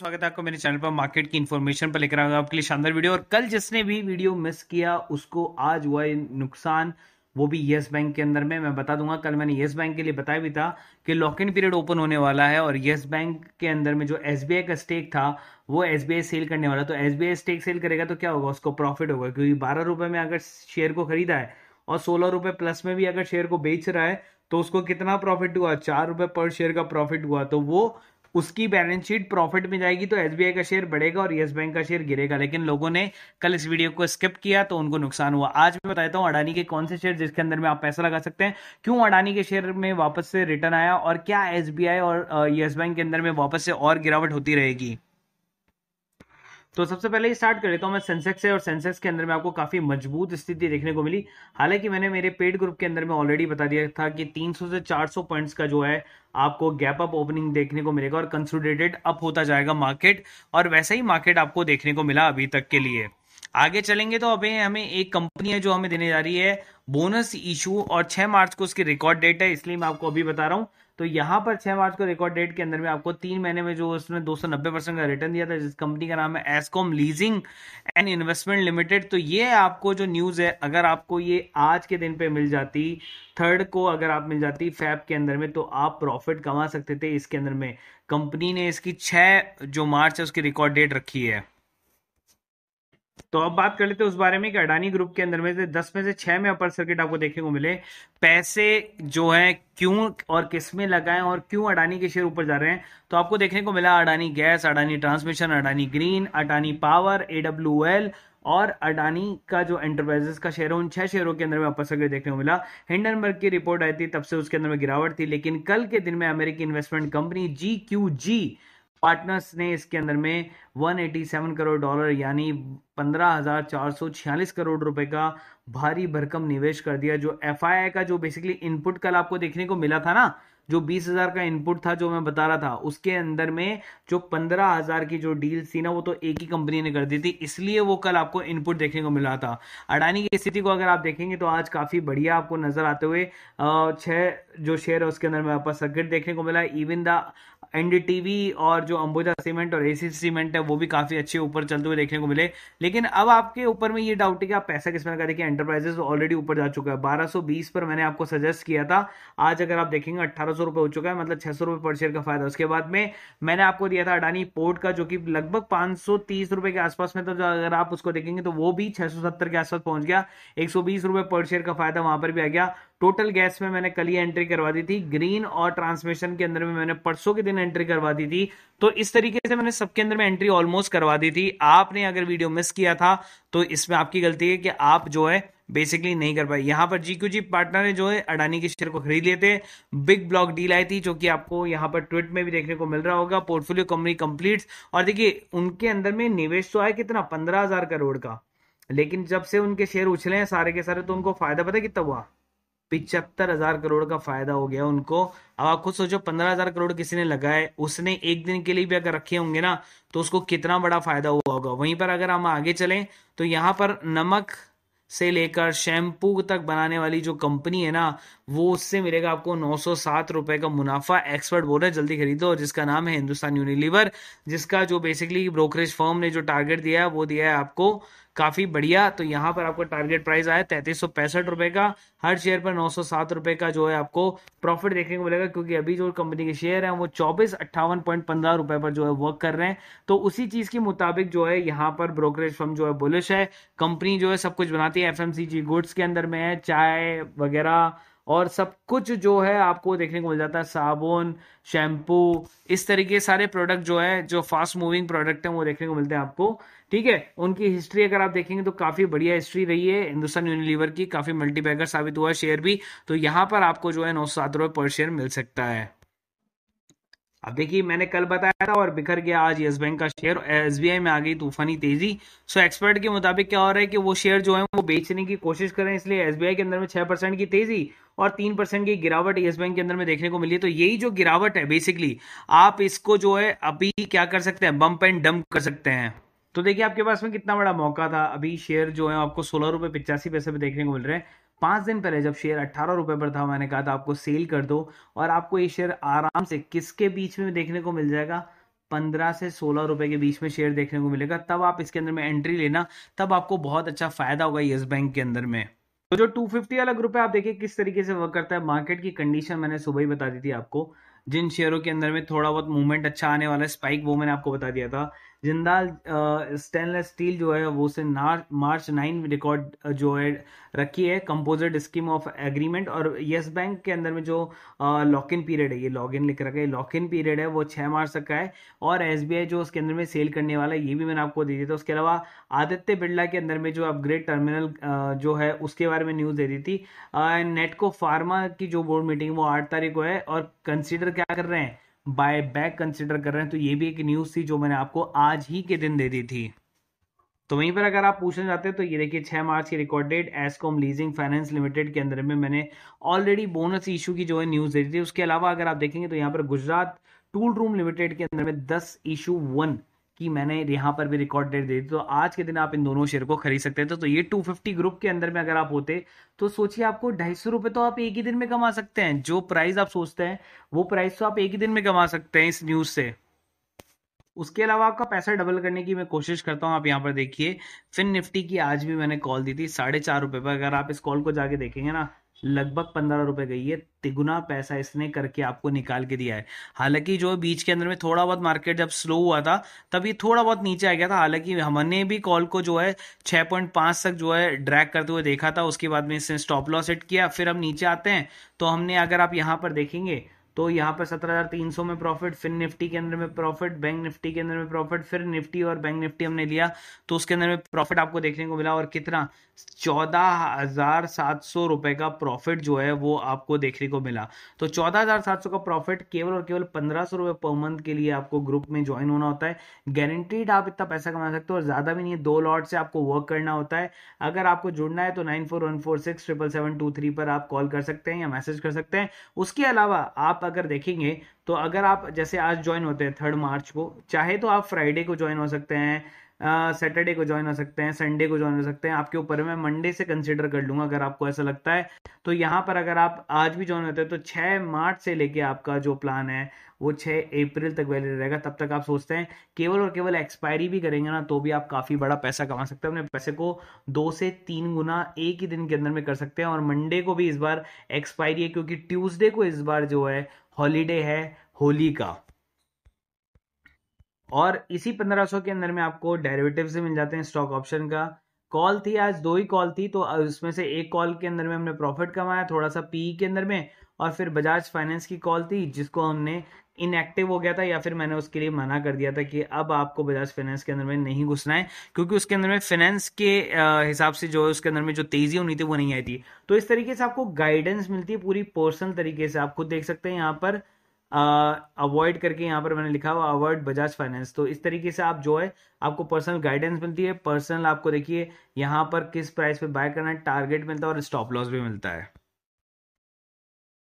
स्वागत है आपको मेरे चैनल पर मार्केट की इन्फॉर्मेशन पर लेकर आऊंगा आपके लिए शानदार वीडियो और कल जिसने भी वीडियो मिस किया उसको आज हुआ नुकसान वो भी येस बैंक के अंदर में मैं बता दूंगा कल मैंने येस बैंक के लिए बताया भी था कि लॉक इन पीरियड ओपन होने वाला है और येस बैंक के अंदर में जो एस का स्टेक था वो एस सेल करने वाला तो एस स्टेक सेल करेगा तो क्या होगा उसको प्रॉफिट होगा क्योंकि बारह रुपये में अगर शेयर को खरीदा है और सोलह रुपये प्लस में भी अगर शेयर को बेच रहा है तो उसको कितना प्रॉफिट हुआ चार रुपये पर शेयर का प्रॉफिट हुआ तो वो उसकी बैलेंस शीट प्रॉफिट में जाएगी तो एस का शेयर बढ़ेगा और येस बैंक का शेयर गिरेगा लेकिन लोगों ने कल इस वीडियो को स्किप किया तो उनको नुकसान हुआ आज मैं बताता हूँ अडानी के कौन से शेयर जिसके अंदर में आप पैसा लगा सकते हैं क्यों अडानी के शेयर में वापस से रिटर्न आया और क्या एस और येस बैंक के अंदर में वापस से और गिरावट होती रहेगी तो सबसे पहले स्टार्ट कर लेता हूँ मैं सेंसेक्स है और सेंसेक्स के अंदर में आपको काफ़ी मजबूत स्थिति देखने को मिली हालांकि मैंने मेरे पेड ग्रुप के अंदर में ऑलरेडी बता दिया था कि 300 से 400 पॉइंट्स का जो है आपको गैप अप ओपनिंग देखने को मिलेगा और कंसोलिडेटेड अप होता जाएगा मार्केट और वैसा ही मार्केट आपको देखने को मिला अभी तक के लिए आगे चलेंगे तो अभी हमें एक कंपनी है जो हमें देने जा रही है बोनस इशू और 6 मार्च को उसकी रिकॉर्ड डेट है इसलिए मैं आपको अभी बता रहा हूँ तो यहाँ पर छह मार्च को रिकॉर्ड डेट के अंदर में आपको तीन महीने में जो उसने नब्बे परसेंट का रिटर्न दिया था जिस कंपनी का नाम है Escom leasing and investment limited तो ये आपको जो न्यूज है अगर आपको ये आज के दिन पे मिल जाती थर्ड को अगर आप मिल जाती फैब के अंदर में तो आप प्रॉफिट कमा सकते थे इसके अंदर में कंपनी ने इसकी छह जो मार्च है उसकी रिकॉर्ड डेट रखी है तो अब बात कर लेते हैं उस बारे में कि अडानी ग्रुप के अंदर में से दस में से छह में अपर सर्किट आपको देखने को मिले पैसे जो है क्यों और किस में और क्यों अडानी के शेयर ऊपर जा रहे हैं तो आपको देखने को मिला Adani gas Adani transmission Adani green Adani power AW और अडानी का जो एंटरप्राइजेस का शेयर है उन छह शेयरों के अंदर में अपर सर्किट देखने को मिला हिंडनबर्ग की रिपोर्ट आई थी तब से उसके अंदर में गिरावट थी लेकिन कल के दिन में अमेरिकी investment company G Q G partners ने इसके अंदर में 187 करोड़ डॉलर यानी 15,446 करोड़ रुपए का भारी भरकम निवेश कर दिया जो एफ का जो बेसिकली इनपुट कल आपको देखने को मिला था ना जो 20,000 का इनपुट था जो मैं बता रहा था उसके अंदर में जो 15,000 की जो डील थी ना वो तो एक ही कंपनी ने कर दी थी इसलिए वो कल आपको इनपुट देखने को मिला था अडानी की स्थिति को अगर आप देखेंगे तो आज काफ़ी बढ़िया आपको नजर आते हुए छः जो शेयर है उसके अंदर में आपका सर्किट देखने को मिला इवन द एनडीटीवी और जो अंबुजा सीमेंट और एसी सीमेंट है वो भी काफी अच्छे ऊपर चलते हुए देखने को मिले लेकिन अब आपके ऊपर में ये डाउट है कि आप पैसा किसमें लगा देखिए एंटरप्राइजेस ऑलरेडी ऊपर जा चुका है 1220 पर मैंने आपको सजेस्ट किया था आज अगर आप देखेंगे अट्ठारह सौ हो चुका है मतलब छह सौ पर शेयर का फायदा उसके बाद में मैंने आपको दिया था अडानी पोर्ट का जो कि लगभग पांच सौ तीस रुपए के आसपास में तो अगर आप उसको देखेंगे तो वो भी छह सौ सत्तर के आसपास पहुंच गया एक सौ बीस रुपए पर शेयर का फायदा वहां पर भी आ गया टोटल गैस में मैंने कल ही एंट्री करवा दी थी ग्रीन और ट्रांसमिशन के अंदर में मैंने परसों के दिन एंट्री करवा दी थी तो इस तरीके से मैंने सबके अंदर में एंट्री ऑलमोस्ट करवा दी थी आपने अगर वीडियो मिस किया था तो इसमें आपकी गलती है कि आप जो है बेसिकली नहीं कर पाए यहाँ पर जी पार्टनर ने जो है अडानी के शेयर को खरीद लिए थे बिग ब्लॉक डील आई थी जो कि आपको यहाँ पर ट्विट में भी देखने को मिल रहा होगा पोर्टफोलियो कंपनी कंप्लीट और देखिए उनके अंदर में निवेश तो आया कितना पंद्रह हजार करोड़ का लेकिन जब से उनके शेयर उछले हैं सारे के सारे तो उनको फायदा पता कितना हुआ पिचहत्तर हजार करोड़ का फायदा हो गया उनको अब आप खुद सोचो पंद्रह हजार करोड़ किसी ने लगाए उसने एक दिन के लिए भी अगर रखे होंगे ना तो उसको कितना बड़ा फायदा हुआ होगा वहीं पर अगर हम आगे चलें तो यहाँ पर नमक से लेकर शैम्पू तक बनाने वाली जो कंपनी है ना वो उससे मिलेगा आपको नौ सौ सात रुपए का मुनाफा एक्सपर्ट बोल रहे जल्दी खरीदो जिसका नाम है हिंदुस्तान यूनिलीवर जिसका जो बेसिकली ब्रोकरेज फर्म ने जो टारगेट दिया है वो दिया है आपको काफ़ी बढ़िया तो यहाँ पर आपका टारगेट प्राइस आया तैतीस सौ का हर शेयर पर नौ सौ सात का जो है आपको प्रॉफिट देखने को मिलेगा क्योंकि अभी जो कंपनी के शेयर हैं वो चौबीस अट्ठावन पॉइंट पंद्रह पर जो है वर्क कर रहे हैं तो उसी चीज़ के मुताबिक जो है यहाँ पर ब्रोकरेज फर्म जो है बुलिश है कंपनी जो है सब कुछ बनाती है एफ गुड्स के अंदर में है चाय वगैरह और सब कुछ जो है आपको देखने को मिल जाता है साबुन शैम्पू इस तरीके सारे प्रोडक्ट जो है जो फास्ट मूविंग प्रोडक्ट है वो देखने को मिलते हैं आपको ठीक है उनकी हिस्ट्री अगर आप देखेंगे तो काफी बढ़िया हिस्ट्री रही है हिंदुस्तान यूनिलीवर की काफी मल्टीपैगर साबित हुआ शेयर भी तो यहां पर आपको जो है नौ सौ सात रुपए पर शेयर मिल सकता है अब देखिए मैंने कल बताया था और बिखर गया आज येस बैंक का शेयर एस में आ गई तूफानी तेजी सो एक्सपर्ट के मुताबिक क्या हो रहा है कि वो शेयर जो है वो बेचने की कोशिश करें इसलिए एस के अंदर में छह परसेंट की तेजी और तीन परसेंट की गिरावट येस बैंक के अंदर में देखने को मिली है तो यही जो गिरावट है बेसिकली आप इसको जो है अभी क्या कर सकते हैं बम्प एंड डम्प कर सकते हैं तो देखिए आपके पास में कितना बड़ा मौका था अभी शेयर जो है आपको सोलह रुपए पिचासी पैसे पे देखने को मिल रहे हैं पाँच दिन पहले जब शेयर अट्ठारह रुपये पर था मैंने कहा था आपको सेल कर दो और आपको ये शेयर आराम से किसके बीच में देखने को मिल जाएगा पंद्रह से सोलह रुपए के बीच में शेयर देखने को मिलेगा तब आप इसके अंदर में एंट्री लेना तब आपको बहुत अच्छा फायदा होगा येस बैंक के अंदर में तो जो 250 अलग रुपए आप देखिए किस तरीके से वर्क करता है मार्केट की कंडीशन मैंने सुबह ही बता दी थी आपको जिन शेयरों के अंदर में थोड़ा बहुत मूवमेंट अच्छा आने वाला है स्पाइक वो मैंने आपको बता दिया था जिंदाल स्टेनलेस स्टील जो है वो से मार्च नाइन रिकॉर्ड जो है रखी है कंपोजिट स्कीम ऑफ एग्रीमेंट और येस बैंक के अंदर में जो लॉक इन पीरियड है ये लॉग इन लिख रखा है लॉक इन पीरियड है वो छः मार्च तक का है और एस जो उसके अंदर में सेल करने वाला है ये भी मैंने आपको दे दिया था उसके अलावा आदित्य बिरला के अंदर में जो अपग्रेड टर्मिनल जो है उसके बारे में न्यूज़ दे दी थी नेटको फार्मा की जो बोर्ड मीटिंग वो आठ तारीख को है और कंसिडर क्या कर रहे हैं बाय बैक कंसिडर कर रहे हैं तो ये भी एक न्यूज़ थी जो मैंने आपको आज ही के दिन दे दी थी तो वहीं पर अगर आप पूछना चाहते हैं तो ये देखिए छह मार्च की recorded Escom leasing finance limited के अंदर में मैंने ऑलरेडी बोनस इशू की जो है न्यूज़ दे दी थी उसके अलावा अगर आप देखेंगे तो यहाँ पर गुजरात टूल रूम लिमिटेड के अंदर में दस इशू वन कि मैंने यहाँ पर भी रिकॉर्ड डेट दे दी तो आज के दिन आप इन दोनों शेयर को खरीद सकते थे तो, तो ये 250 ग्रुप के अंदर में अगर आप होते तो सोचिए आपको ढाई सौ रुपये तो आप एक ही दिन में कमा सकते हैं जो प्राइस आप सोचते हैं वो प्राइस तो आप एक ही दिन में कमा सकते हैं इस न्यूज़ से उसके अलावा आपका पैसा डबल करने की मैं कोशिश करता हूँ आप यहां पर देखिए फिन निफ्टी की आज भी मैंने कॉल दी थी साढ़े चार रुपये पर अगर आप इस कॉल को जाके देखेंगे ना लगभग पंद्रह रुपए गई है तिगुना पैसा इसने करके आपको निकाल के दिया है हालांकि जो बीच के अंदर में थोड़ा बहुत मार्केट जब स्लो हुआ था तभी थोड़ा बहुत नीचे आ गया था हालांकि हमने भी कॉल को जो है छह पॉइंट पांच तक जो है ड्रैग करते हुए देखा था उसके बाद में इसने स्टॉप लॉस हिट किया फिर हम नीचे आते हैं तो हमने अगर आप यहाँ पर देखेंगे तो यहाँ पर सत्रह हजार तीन सौ में प्रॉफिट फिर निफ्टी के अंदर में प्रॉफिट बैंक निफ्टी के अंदर में प्रॉफिट फिर निफ्टी और बैंक निफ्टी हमने लिया तो उसके अंदर में प्रॉफिट आपको देखने को मिला और कितना चौदह हजार सात सौ रुपए का प्रॉफिट जो है वो आपको देखने को मिला तो चौदह हजार सात सौ का प्रॉफिट केवल और केवल पंद्रह सौ रुपए पर मंथ के लिए आपको ग्रुप में ज्वाइन होना होता है गारंटीड आप इतना पैसा कमा सकते हो और ज्यादा भी नहीं है दो लॉट से आपको वर्क करना होता है अगर आपको जुड़ना है तो nine four one four six triple seven two three पर आप कॉल कर सकते हैं या मैसेज कर सकते हैं उसके अलावा आप आप अगर देखेंगे तो अगर आप जैसे आज ज्वाइन होते हैं थर्ड मार्च को चाहे तो आप फ्राइडे को ज्वाइन हो सकते हैं सैटरडे को ज्वाइन हो सकते हैं संडे को ज्वाइन हो सकते हैं आपके ऊपर मैं मंडे से कंसिडर कर लूंगा अगर आपको ऐसा लगता है तो यहाँ पर अगर आप आज भी ज्वाइन होते हैं तो छः मार्च से लेके आपका जो प्लान है वो छः अप्रैल तक वैलिड रहेगा तब तक आप सोचते हैं केवल और केवल एक्सपायरी भी करेंगे ना तो भी आप काफ़ी बड़ा पैसा कमा सकते हैं अपने पैसे को दो से तीन गुना एक ही दिन के अंदर में कर सकते हैं और मंडे को भी इस बार एक्सपायरी है क्योंकि ट्यूसडे को इस बार जो है हॉलीडे है होली का और इसी 1500 के अंदर में आपको डेरिवेटिव से मिल जाते हैं स्टॉक ऑप्शन का कॉल थी आज दो ही कॉल थी तो उसमें से एक कॉल के अंदर में हमने प्रॉफिट कमाया थोड़ा सा पी के अंदर में और फिर बजाज फाइनेंस की कॉल थी जिसको हमने इनएक्टिव हो गया था या फिर मैंने उसके लिए मना कर दिया था कि अब आपको बजाज फाइनेंस के अंदर में नहीं घुसना है क्योंकि उसके अंदर में फाइनेंस के हिसाब से जो है उसके अंदर में जो तेजी होनी थी वो नहीं आई थी तो इस तरीके से आपको गाइडेंस मिलती है पूरी पर्सनल तरीके से आप खुद देख सकते हैं यहाँ पर अवॉइड करके यहाँ पर मैंने लिखा हुआ अवॉइड बजाज फाइनेंस तो इस तरीके से आप जो है आपको पर्सनल गाइडेंस मिलती है पर्सनल आपको देखिए यहाँ पर किस प्राइस पे बाय करना है टारगेट मिलता है और स्टॉप लॉस भी मिलता है